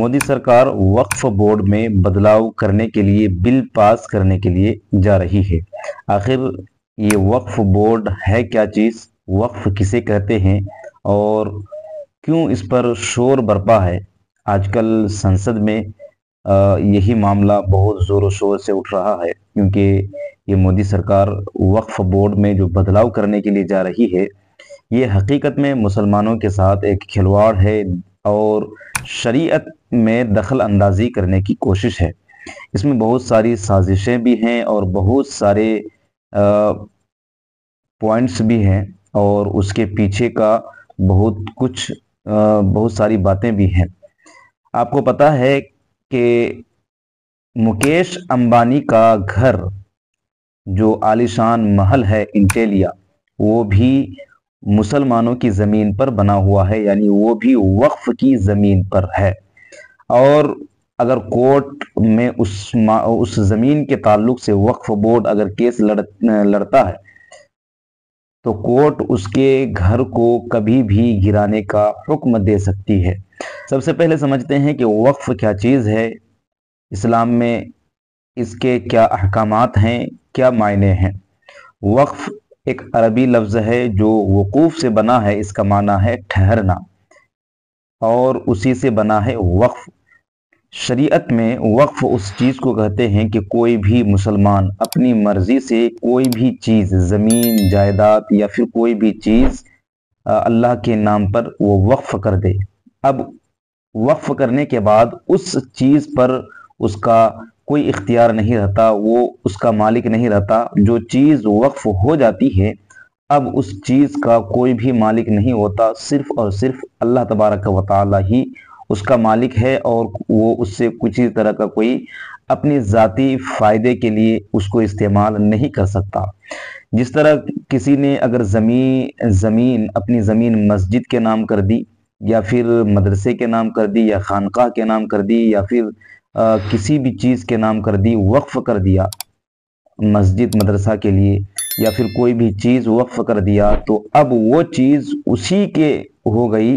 मोदी सरकार वक्फ बोर्ड में बदलाव करने के लिए बिल पास करने के लिए जा रही है आखिर ये वक्फ बोर्ड है क्या चीज़ वक्फ किसे कहते हैं और क्यों इस पर शोर बरपा है आजकल संसद में यही मामला बहुत ज़ोरों शोर से उठ रहा है क्योंकि ये मोदी सरकार वक्फ बोर्ड में जो बदलाव करने के लिए जा रही है ये हकीकत में मुसलमानों के साथ एक खिलवाड़ है और शरीयत में दखल अंदाजी करने की कोशिश है इसमें बहुत सारी साजिशें भी हैं और बहुत सारे पॉइंट्स भी हैं और उसके पीछे का बहुत कुछ आ, बहुत सारी बातें भी हैं आपको पता है कि मुकेश अंबानी का घर जो आलिशान महल है इंटेलिया वो भी मुसलमानों की ज़मीन पर बना हुआ है यानी वो भी वक्फ की ज़मीन पर है और अगर कोर्ट में उस उस ज़मीन के ताल्लुक से वक्फ बोर्ड अगर केस लड़ लड़ता है तो कोर्ट उसके घर को कभी भी गिराने का हुक्म दे सकती है सबसे पहले समझते हैं कि वक्फ क्या चीज़ है इस्लाम में इसके क्या अहकाम हैं क्या मायने हैं वक्फ एक अरबी लफ्ज़ है जो वकूफ़ से बना है इसका माना है ठहरना और उसी से बना है वक्फ़ शरीयत में वक्फ़ उस चीज़ को कहते हैं कि कोई भी मुसलमान अपनी मर्ज़ी से कोई भी चीज़ ज़मीन जायदाद या फिर कोई भी चीज़ अल्लाह के नाम पर वो वक्फ़ कर दे अब वक्फ़ करने के बाद उस चीज़ पर उसका कोई इख्तियार नहीं रहता वो उसका मालिक नहीं रहता जो चीज़ वक्फ हो जाती है अब उस चीज़ का कोई भी मालिक नहीं होता सिर्फ और सिर्फ अल्लाह तबारक व ताली ही उसका मालिक है और वो उससे कुछ ही तरह का कोई अपनी ज़ाती फ़ायदे के लिए उसको इस्तेमाल नहीं कर सकता जिस तरह किसी ने अगर ज़मीन ज़मीन अपनी ज़मीन मस्जिद के नाम कर दी या फिर मदरसे के नाम कर दी या खानक के नाम कर दी या फिर आ, किसी भी चीज़ के नाम कर दी वक्फ़ कर दिया मस्जिद मदरसा के लिए या फिर कोई भी चीज़ वक्फ़ कर दिया तो अब वो चीज़ उसी के हो गई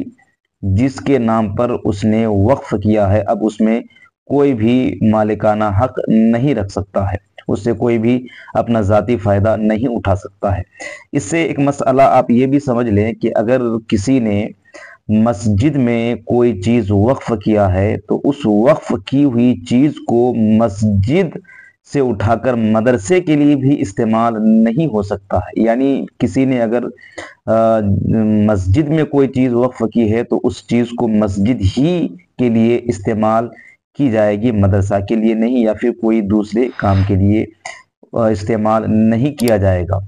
जिसके नाम पर उसने वक्फ़ किया है अब उसमें कोई भी मालिकाना हक नहीं रख सकता है उससे कोई भी अपना ज़ाती फ़ायदा नहीं उठा सकता है इससे एक मसला आप ये भी समझ लें कि अगर किसी ने मस्जिद में कोई चीज वक्फ किया है तो उस वक्फ की हुई चीज को मस्जिद से उठाकर मदरसे के लिए भी इस्तेमाल नहीं हो सकता है यानी किसी ने अगर आ, मस्जिद में कोई चीज़ वक्फ की है तो उस चीज़ को मस्जिद ही के लिए इस्तेमाल की जाएगी मदरसा के लिए नहीं या फिर कोई दूसरे काम के लिए इस्तेमाल नहीं किया जाएगा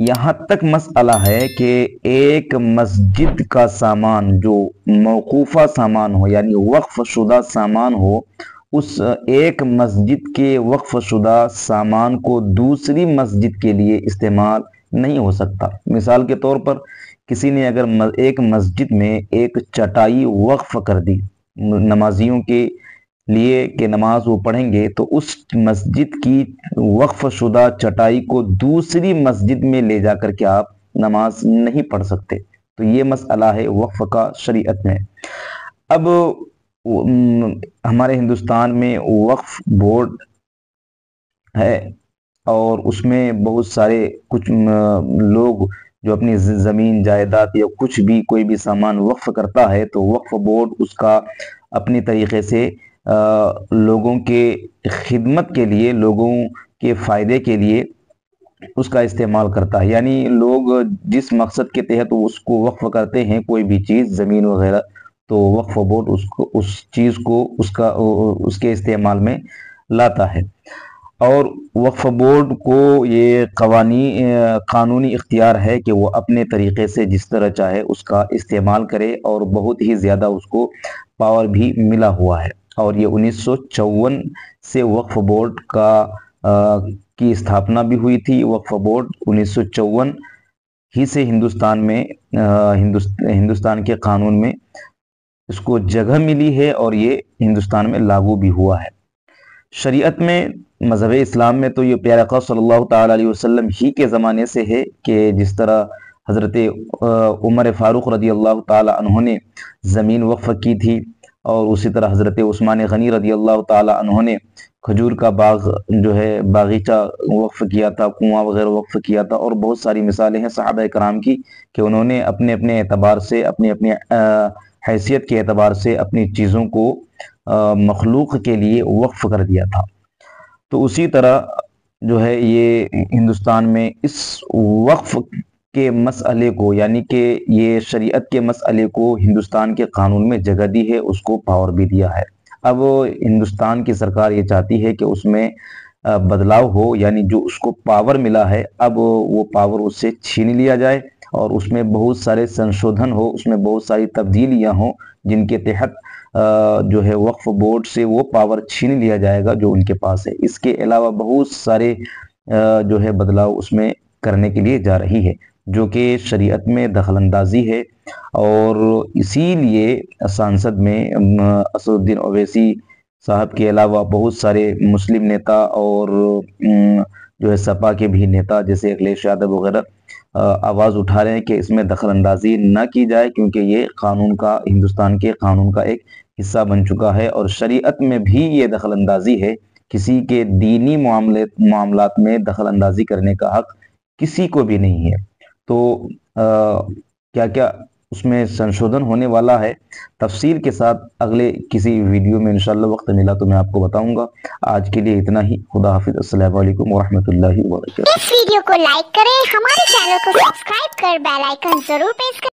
यहाँ तक मसला है कि एक मस्जिद का सामान जो मौकूफ़ा सामान हो यानी वक्फ़ शुदा सामान हो उस एक मस्जिद के वक्फ़ शुदा सामान को दूसरी मस्जिद के लिए इस्तेमाल नहीं हो सकता मिसाल के तौर पर किसी ने अगर एक मस्जिद में एक चटाई वक्फ़ कर दी नमाजियों के लिए कि नमाज वो पढ़ेंगे तो उस मस्जिद की वक्फ शुदा चटाई को दूसरी मस्जिद में ले जाकर के आप नमाज नहीं पढ़ सकते तो ये मसला है वक्फ का शरीयत में अब हमारे हिंदुस्तान में वक्फ बोर्ड है और उसमें बहुत सारे कुछ लोग जो अपनी ज़मीन जायदाद या कुछ भी कोई भी सामान वक्फ करता है तो वक्फ बोर्ड उसका अपने तरीके से लोगों के खिदमत के लिए लोगों के फ़ायदे के लिए उसका इस्तेमाल करता है यानी लोग जिस मकसद के तहत तो उसको वक्फ करते हैं कोई भी चीज़ ज़मीन वगैरह तो वक्फ बोर्ड उसको उस चीज़ को उसका उसके इस्तेमाल में लाता है और वक्फ बोर्ड को ये कवानी कानूनी इख्तियार है कि वो अपने तरीके से जिस तरह चाहे उसका इस्तेमाल करे और बहुत ही ज़्यादा उसको पावर भी मिला हुआ है और ये उन्नीस से वक्फ बोर्ड का आ, की स्थापना भी हुई थी वक्फ बोर्ड उन्नीस ही से हिंदुस्तान में हिंदुस्त, हिंदुस्तान के कानून में इसको जगह मिली है और ये हिंदुस्तान में लागू भी हुआ है शरीयत में मज़हब इस्लाम में तो ये प्यारा सल्लल्लाहु अलैहि वसल्लम ही के ज़माने से है कि जिस तरह हज़रत उमर फ़ारूक रदी अल्लाह तुमने ज़मीन वक्फ़ की थी और उसी तरह हज़रत उस्मान गनी रदी अल्लाह तहों ने खजूर का बाग जो है बागीचा वक्फ किया था कुआं वगैरह वक्फ किया था और बहुत सारी मिसालें हैं साहब कराम की कि उन्होंने अपने अपने एतबार से अपने अपने हैसियत के एतबार से अपनी चीज़ों को मखलूक के लिए वक्फ कर दिया था तो उसी तरह जो है ये हिंदुस्तान में इस वक्फ के मसले को यानी कि ये शरीयत के मसले को हिंदुस्तान के कानून में जगह दी है उसको पावर भी दिया है अब हिंदुस्तान की सरकार ये चाहती है कि उसमें बदलाव हो यानी जो उसको पावर मिला है अब वो पावर उससे छीन लिया जाए और उसमें बहुत सारे संशोधन हो उसमें बहुत सारी तब्दीलियां हों जिनके तहत जो है वक्फ बोर्ड से वो पावर छीन लिया जाएगा जो उनके पास है इसके अलावा बहुत सारे जो है बदलाव उसमें करने के लिए जा रही है जो कि शरीयत में दखल अंदाजी है और इसीलिए सांसद में असदुद्दीन अवैसी साहब के अलावा बहुत सारे मुस्लिम नेता और जो है सपा के भी नेता जैसे अखिलेश यादव वगैरह आवाज़ उठा रहे हैं कि इसमें दखल अंदाजी ना की जाए क्योंकि ये कानून का हिंदुस्तान के कानून का एक हिस्सा बन चुका है और शरीयत में भी ये दखल अंदाजी है किसी के दीनी मामले मामला में दखल अंदाजी करने का हक किसी को भी नहीं है तो आ, क्या क्या उसमें संशोधन होने वाला है तफसील के साथ अगले किसी वीडियो में इंशाल्लाह वक्त मिला तो मैं आपको बताऊंगा आज के लिए इतना ही खुदा हाफिज अस्सलाम वालेकुम इस वीडियो को लाइक करें हमारे चैनल को सब्सक्राइब कर बेल आइकन जरूर प्रेस करें